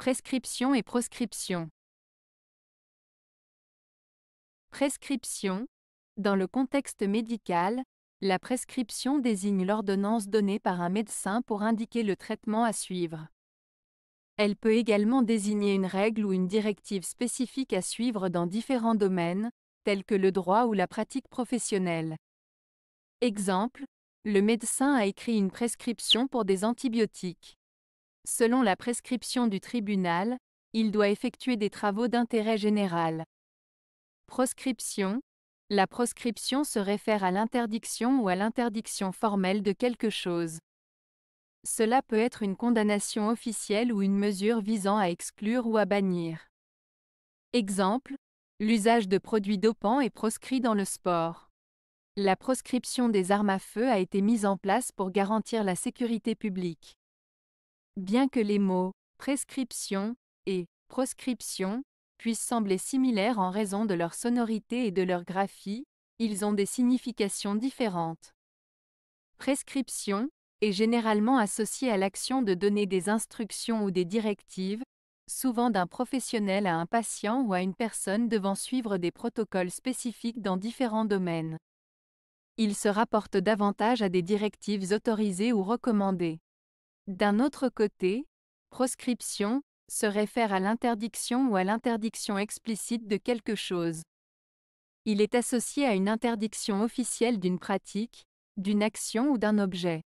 Prescription et proscription. Prescription. Dans le contexte médical, la prescription désigne l'ordonnance donnée par un médecin pour indiquer le traitement à suivre. Elle peut également désigner une règle ou une directive spécifique à suivre dans différents domaines, tels que le droit ou la pratique professionnelle. Exemple, le médecin a écrit une prescription pour des antibiotiques. Selon la prescription du tribunal, il doit effectuer des travaux d'intérêt général. Proscription. La proscription se réfère à l'interdiction ou à l'interdiction formelle de quelque chose. Cela peut être une condamnation officielle ou une mesure visant à exclure ou à bannir. Exemple, l'usage de produits dopants est proscrit dans le sport. La proscription des armes à feu a été mise en place pour garantir la sécurité publique. Bien que les mots prescription et proscription puissent sembler similaires en raison de leur sonorité et de leur graphie, ils ont des significations différentes. Prescription est généralement associée à l'action de donner des instructions ou des directives, souvent d'un professionnel à un patient ou à une personne devant suivre des protocoles spécifiques dans différents domaines. Il se rapporte davantage à des directives autorisées ou recommandées. D'un autre côté, proscription se réfère à l'interdiction ou à l'interdiction explicite de quelque chose. Il est associé à une interdiction officielle d'une pratique, d'une action ou d'un objet.